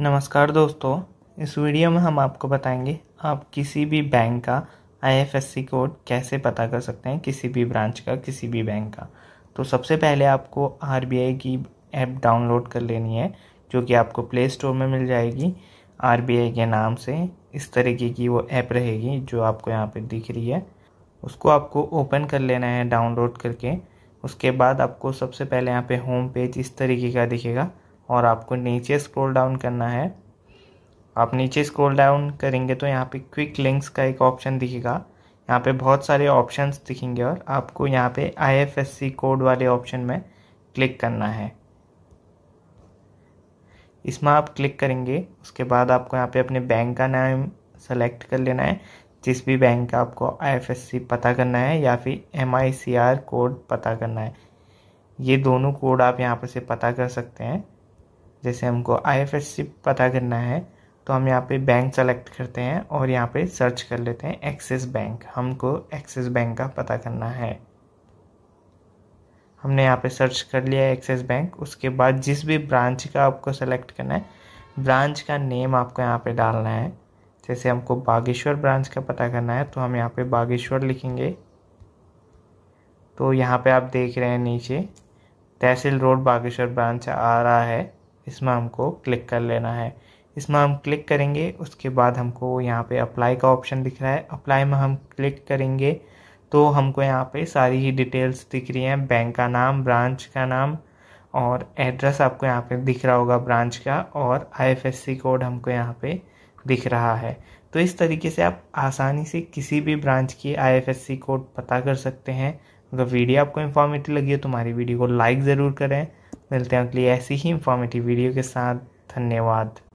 नमस्कार दोस्तों इस वीडियो में हम आपको बताएंगे आप किसी भी बैंक का आईएफएससी कोड कैसे पता कर सकते हैं किसी भी ब्रांच का किसी भी बैंक का तो सबसे पहले आपको आरबीआई की ऐप डाउनलोड कर लेनी है जो कि आपको प्ले स्टोर में मिल जाएगी आरबीआई के नाम से इस तरीके की वो ऐप रहेगी जो आपको यहाँ पर दिख रही है उसको आपको ओपन कर लेना है डाउनलोड करके उसके बाद आपको सबसे पहले यहाँ पे होम पेज इस तरीके का दिखेगा और आपको नीचे स्क्रॉल डाउन करना है आप नीचे स्क्रॉल डाउन करेंगे तो यहाँ पे क्विक लिंक्स का एक ऑप्शन दिखेगा यहाँ पे बहुत सारे ऑप्शंस दिखेंगे और आपको यहाँ पे आईएफएससी कोड वाले ऑप्शन में क्लिक करना है इसमें आप क्लिक करेंगे उसके बाद आपको यहाँ पे अपने बैंक का नाम सेलेक्ट कर लेना है जिस भी बैंक का आपको आई पता करना है या फिर एम कोड पता करना है ये दोनों कोड आप यहाँ पर से पता कर सकते हैं जैसे हमको आई पता करना है तो हम यहाँ पे बैंक सेलेक्ट करते हैं और यहाँ पे सर्च कर लेते हैं एक्सिस बैंक हमको एक्सिस बैंक का पता करना है हमने यहाँ पे सर्च कर लिया है एक्सिस बैंक उसके बाद जिस भी ब्रांच का आपको सेलेक्ट करना है ब्रांच का नेम आपको यहाँ पे डालना है जैसे हमको बागेश्वर ब्रांच का पता करना है तो हम यहाँ पे बागेश्वर लिखेंगे तो यहाँ पे आप देख रहे हैं नीचे तहसील रोड बागेश्वर ब्रांच आ रहा है इसमें हमको क्लिक कर लेना है इसमें हम क्लिक करेंगे उसके बाद हमको यहाँ पे अप्लाई का ऑप्शन दिख रहा है अप्लाई में हम क्लिक करेंगे तो हमको यहाँ पे सारी ही डिटेल्स दिख रही हैं बैंक का नाम ब्रांच का नाम और एड्रेस आपको यहाँ पे दिख रहा होगा ब्रांच का और आईएफएससी कोड हमको यहाँ पे दिख रहा है तो इस तरीके से आप आसानी से किसी भी ब्रांच की आई कोड पता कर सकते हैं अगर वीडियो आपको इन्फॉर्मेटिव लगी हो तो हमारी वीडियो को लाइक ज़रूर करें मिलते हैं अगली ऐसी ही इंफॉर्मेटिव वीडियो के साथ धन्यवाद